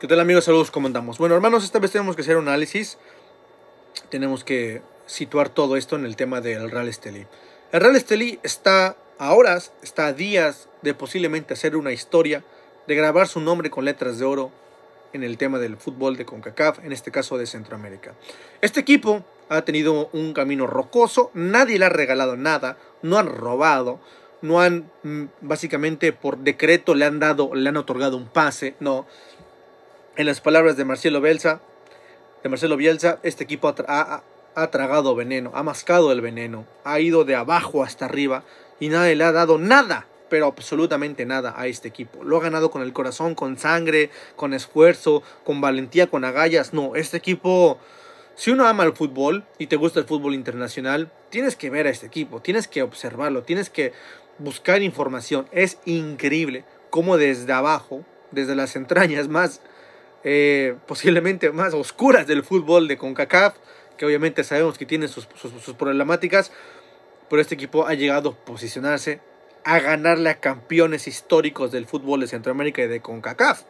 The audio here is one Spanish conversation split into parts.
¿Qué tal amigos? Saludos, ¿cómo andamos? Bueno, hermanos, esta vez tenemos que hacer un análisis. Tenemos que situar todo esto en el tema del Real Estelí. El Real Estelí está a horas, está a días de posiblemente hacer una historia, de grabar su nombre con letras de oro en el tema del fútbol de CONCACAF, en este caso de Centroamérica. Este equipo ha tenido un camino rocoso, nadie le ha regalado nada, no han robado, no han mm, básicamente por decreto le han dado, le han otorgado un pase, no. En las palabras de Marcelo Bielsa, de Marcelo Bielsa, este equipo ha, ha tragado veneno, ha mascado el veneno, ha ido de abajo hasta arriba y nadie le ha dado nada pero absolutamente nada a este equipo. Lo ha ganado con el corazón, con sangre, con esfuerzo, con valentía, con agallas. No, este equipo, si uno ama el fútbol y te gusta el fútbol internacional, tienes que ver a este equipo, tienes que observarlo, tienes que buscar información. Es increíble cómo desde abajo, desde las entrañas más eh, posiblemente más oscuras del fútbol de CONCACAF, que obviamente sabemos que tiene sus, sus, problemáticas, pero este equipo ha llegado a posicionarse a ganarle a campeones históricos del fútbol de Centroamérica y de CONCACAF.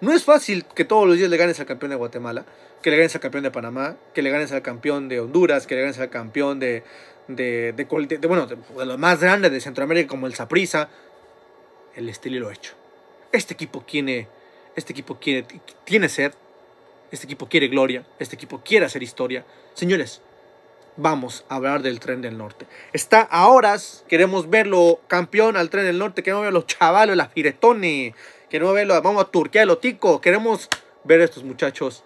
No es fácil que todos los días le ganes al campeón de Guatemala, que le ganes al campeón de Panamá, que le ganes al campeón de Honduras, que le ganes al campeón de, de, de, bueno, de, los más grandes de Centroamérica como el Saprissa. El estilo lo hecho. Este equipo tiene este equipo quiere, tiene sed, este equipo quiere gloria, este equipo quiere hacer historia. Señores, vamos a hablar del tren del norte. Está a horas, queremos verlo campeón al tren del norte, queremos ver los chavalos, la firetones, queremos verlo, vamos a Turquía, el otico. queremos ver a estos muchachos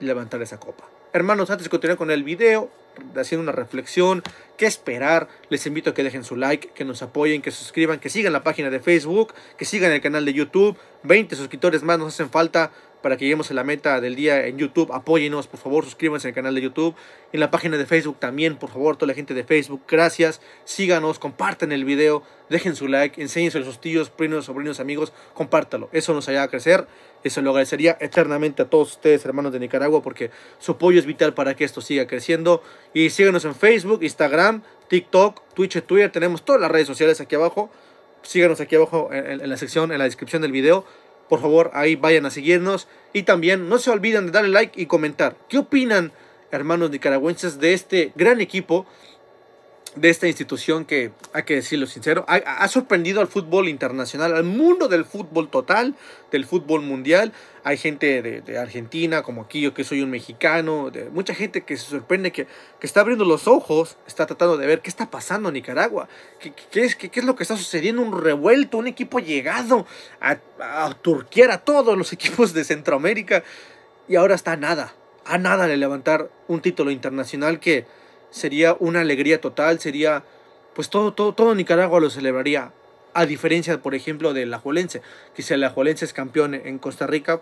levantar esa copa. Hermanos, antes de continuar con el video, haciendo una reflexión, qué esperar. Les invito a que dejen su like, que nos apoyen, que suscriban, que sigan la página de Facebook, que sigan el canal de YouTube. 20 suscriptores más nos hacen falta para que lleguemos a la meta del día en YouTube. Apóyenos, por favor, suscríbanse al canal de YouTube. En la página de Facebook también, por favor, toda la gente de Facebook. Gracias, síganos, comparten el video, dejen su like, enséñense a sus tíos, primos, sobrinos, amigos, compártalo. Eso nos ayuda a crecer. Eso lo agradecería eternamente a todos ustedes, hermanos de Nicaragua, porque su apoyo es vital para que esto siga creciendo. Y síganos en Facebook, Instagram, TikTok, Twitch, Twitter. Tenemos todas las redes sociales aquí abajo. Síganos aquí abajo en la sección, en la descripción del video. Por favor, ahí vayan a seguirnos. Y también no se olviden de darle like y comentar. ¿Qué opinan, hermanos nicaragüenses, de este gran equipo? de esta institución que, hay que decirlo sincero, ha, sorprendido al fútbol internacional, al mundo del fútbol total, del fútbol mundial. Hay gente de, Argentina, como aquí yo que soy un mexicano, mucha gente que se sorprende, que, está abriendo los ojos, está tratando de ver qué está pasando en Nicaragua, qué, es, lo que está sucediendo, un revuelto, un equipo llegado a, a Turquía, a todos los equipos de Centroamérica, y ahora está a nada, a nada de levantar un título internacional que sería una alegría total, sería, pues todo, todo, Nicaragua lo celebraría, a diferencia, por ejemplo, del Ajuelense, que si el Ajuelense es campeón en Costa Rica,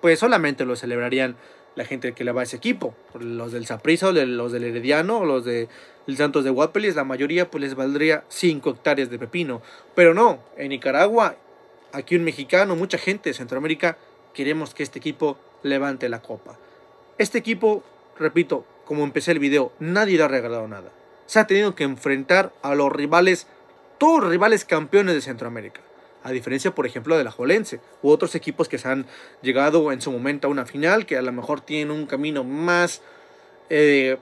pues solamente lo celebrarían la gente que le va a ese equipo, los del Saprissa, los del Herediano, los de Santos de Guapeles, la mayoría pues les valdría 5 hectáreas de pepino, pero no, en Nicaragua, aquí un mexicano, mucha gente de Centroamérica, queremos que este equipo levante la copa. Este equipo, repito, como empecé el video, nadie le ha regalado nada. Se ha tenido que enfrentar a los rivales, todos rivales campeones de Centroamérica. A diferencia, por ejemplo, de la Jolense u otros equipos que se han llegado en su momento a una final, que a lo mejor tienen un camino más eh,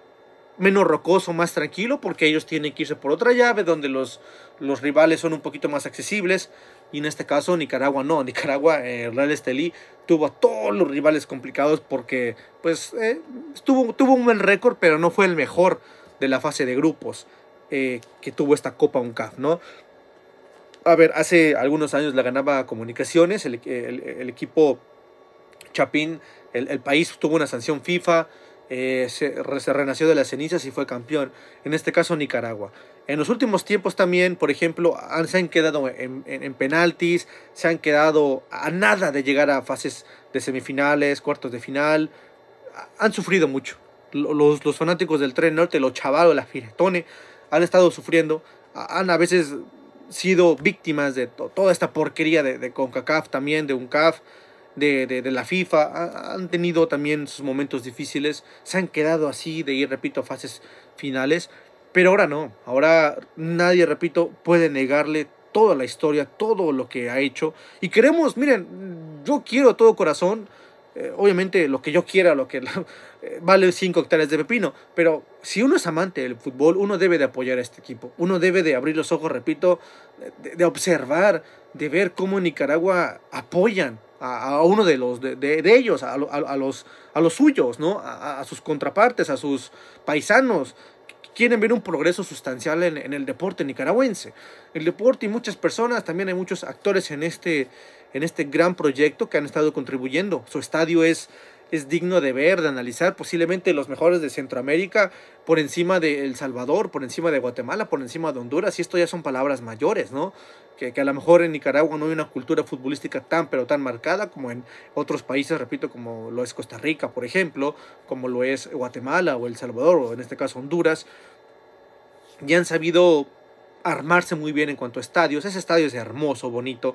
menos rocoso, más tranquilo, porque ellos tienen que irse por otra llave donde los, los rivales son un poquito más accesibles. Y en este caso Nicaragua no, Nicaragua, eh, Real Estelí tuvo a todos los rivales complicados porque pues eh, estuvo, tuvo un buen récord, pero no fue el mejor de la fase de grupos eh, que tuvo esta Copa UNCAF, ¿no? A ver, hace algunos años la ganaba Comunicaciones, el, el, el equipo Chapín, el, el país tuvo una sanción FIFA, eh, se, renació de las cenizas y fue campeón, en este caso Nicaragua. En los últimos tiempos también, por ejemplo, han, se han quedado en, penaltis, se han quedado a nada de llegar a fases de semifinales, cuartos de final, han sufrido mucho. Los, fanáticos del Tren Norte, los chavalos, la firetones, han estado sufriendo, han a veces sido víctimas de toda esta porquería de, CONCACAF también, de UNCAF de, de, de, la FIFA han tenido también sus momentos difíciles, se han quedado así de ir, repito, a fases finales, pero ahora no, ahora nadie, repito, puede negarle toda la historia, todo lo que ha hecho. Y queremos, miren, yo quiero todo corazón, eh, obviamente lo que yo quiera, lo que eh, vale 5 hectáreas de pepino, pero si uno es amante del fútbol, uno debe de apoyar a este equipo, uno debe de abrir los ojos, repito, de, observar, de ver cómo Nicaragua apoyan a, uno de, los, de, ellos, a, a, los, a los suyos, ¿no? a, sus contrapartes, a sus paisanos, quieren ver un progreso sustancial en, en, el deporte nicaragüense. El deporte y muchas personas, también hay muchos actores en este, en este gran proyecto que han estado contribuyendo. Su estadio es es digno de ver, de analizar, posiblemente los mejores de Centroamérica, por encima de El Salvador, por encima de Guatemala, por encima de Honduras, y esto ya son palabras mayores, ¿no? Que, a lo mejor en Nicaragua no hay una cultura futbolística tan pero tan marcada como en otros países, repito, como lo es Costa Rica, por ejemplo, como lo es Guatemala o El Salvador, o en este caso Honduras, ya han sabido armarse muy bien en cuanto a estadios, ese estadio es hermoso, bonito,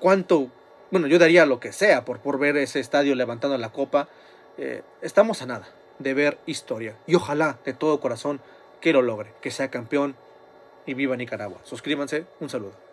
cuánto bueno, yo daría lo que sea por, por ver ese estadio levantando la copa. Eh, estamos a nada de ver historia. Y ojalá de todo corazón que lo logre, que sea campeón y viva Nicaragua. Suscríbanse, un saludo.